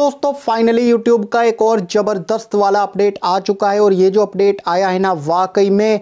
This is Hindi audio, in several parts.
दोस्तों फाइनली यूट्यूब का एक और ज़बरदस्त वाला अपडेट आ चुका है और ये जो अपडेट आया है ना वाकई में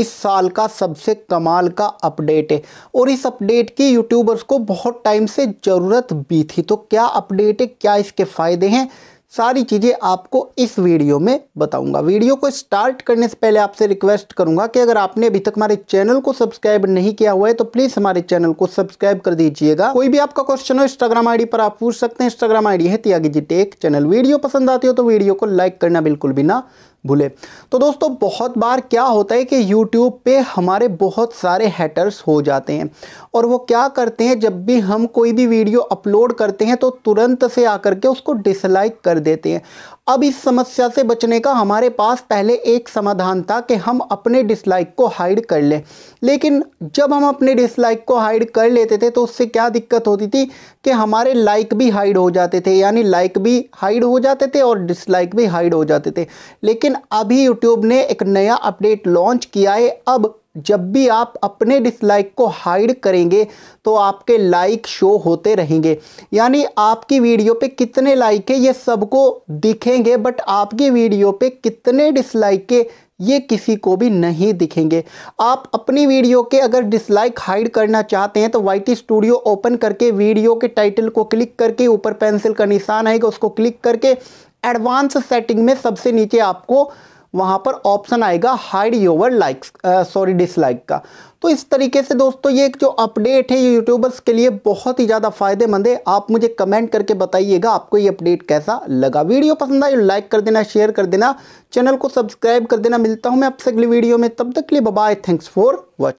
इस साल का सबसे कमाल का अपडेट है और इस अपडेट की यूट्यूबर्स को बहुत टाइम से ज़रूरत भी थी तो क्या अपडेट है क्या इसके फ़ायदे हैं सारी चीज़ें आपको इस वीडियो में बताऊंगा वीडियो को स्टार्ट करने से पहले आपसे रिक्वेस्ट करूंगा कि अगर आपने अभी तक हमारे चैनल को सब्सक्राइब नहीं किया हुआ है तो प्लीज़ हमारे चैनल को सब्सक्राइब कर दीजिएगा कोई भी आपका क्वेश्चन हो इंस्टाग्राम आईडी पर आप पूछ सकते हैं इंस्टाग्राम आईडी है Tyagi ji tech channel video पसंद आती हो तो वीडियो को लाइक करना बिल्कुल भी ना भूले तो दोस्तों बहुत बार क्या होता है कि यूट्यूब पे हमारे बहुत सारे हैटर्स हो जाते हैं और वो क्या करते हैं जब भी हम कोई भी वीडियो अपलोड करते हैं तो तुरंत से आकर के उसको डिसलाइक कर देते हैं अब इस समस्या से बचने का हमारे पास पहले एक समाधान था कि हम अपने डिसलाइक को हाइड कर लें लेकिन जब हम अपने डिसलाइक को हाइड कर लेते थे तो उससे क्या दिक्कत होती थी कि हमारे लाइक भी हाइड हो जाते थे यानी लाइक भी हाइड हो जाते थे और डिसलाइक भी हाइड हो जाते थे लेकिन अभी यूट्यूब ने एक नया अपडेट लॉन्च किया है अब जब भी आप अपने डिसलाइक को हाइड करेंगे तो आपके लाइक शो होते रहेंगे यानी आपकी वीडियो पे कितने लाइक है ये सबको दिखेंगे बट आपकी वीडियो पे कितने डिसलाइक के ये किसी को भी नहीं दिखेंगे आप अपनी वीडियो के अगर डिसलाइक हाइड करना चाहते हैं तो वाई स्टूडियो ओपन करके वीडियो के टाइटल को क्लिक करके ऊपर पेंसिल का निशान आएगा उसको क्लिक करके एडवांस सेटिंग में सबसे नीचे आपको वहां पर ऑप्शन आएगा hide your likes sorry dislike का तो इस तरीके से दोस्तों ये एक जो अपडेट है ये यूट्यूबर्स के लिए बहुत ही ज़्यादा फायदेमंद है आप मुझे कमेंट करके बताइएगा आपको ये अपडेट कैसा लगा वीडियो पसंद आए लाइक कर देना शेयर कर देना चैनल को सब्सक्राइब कर देना मिलता हूँ मैं आपसे अगली वीडियो में तब तक के लिए बाय थैंक्स फॉर वॉचिंग